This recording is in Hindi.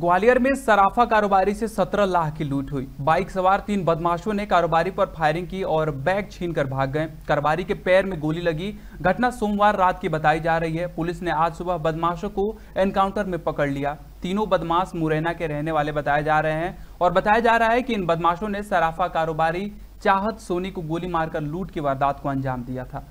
ग्वालियर में सराफा कारोबारी से 17 लाख की लूट हुई बाइक सवार तीन बदमाशों ने कारोबारी पर फायरिंग की और बैग छीनकर भाग गए कारोबारी के पैर में गोली लगी घटना सोमवार रात की बताई जा रही है पुलिस ने आज सुबह बदमाशों को एनकाउंटर में पकड़ लिया तीनों बदमाश मुरैना के रहने वाले बताए जा रहे हैं और बताया जा रहा है कि इन बदमाशों ने सराफा कारोबारी चाहत सोनी को गोली मारकर लूट की वारदात को अंजाम दिया था